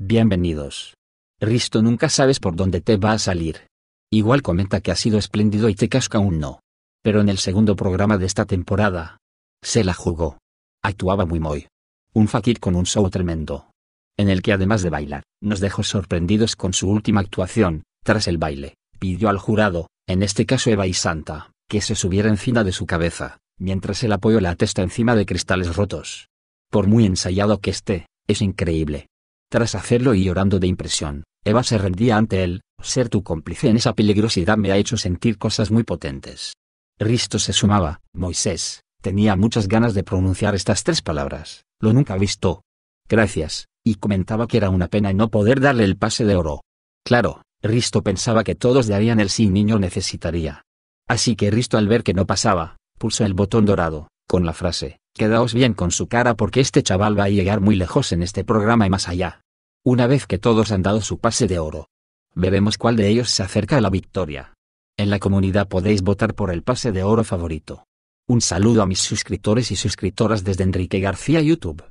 Bienvenidos. Risto nunca sabes por dónde te va a salir. Igual comenta que ha sido espléndido y te casca un no. Pero en el segundo programa de esta temporada. Se la jugó. Actuaba muy muy. Un fakir con un show tremendo. En el que además de bailar, nos dejó sorprendidos con su última actuación, tras el baile, pidió al jurado, en este caso Eva y Santa, que se subiera encima de su cabeza, mientras él apoyó la testa encima de cristales rotos. Por muy ensayado que esté, es increíble. Tras hacerlo y llorando de impresión, Eva se rendía ante él, ser tu cómplice en esa peligrosidad me ha hecho sentir cosas muy potentes. Risto se sumaba, Moisés, tenía muchas ganas de pronunciar estas tres palabras, lo nunca visto. Gracias, y comentaba que era una pena no poder darle el pase de oro. Claro, Risto pensaba que todos darían el sí niño necesitaría. Así que Risto al ver que no pasaba, pulsó el botón dorado, con la frase, Quedaos bien con su cara porque este chaval va a llegar muy lejos en este programa y más allá. Una vez que todos han dado su pase de oro. Veremos cuál de ellos se acerca a la victoria. En la comunidad podéis votar por el pase de oro favorito. Un saludo a mis suscriptores y suscriptoras desde Enrique García YouTube.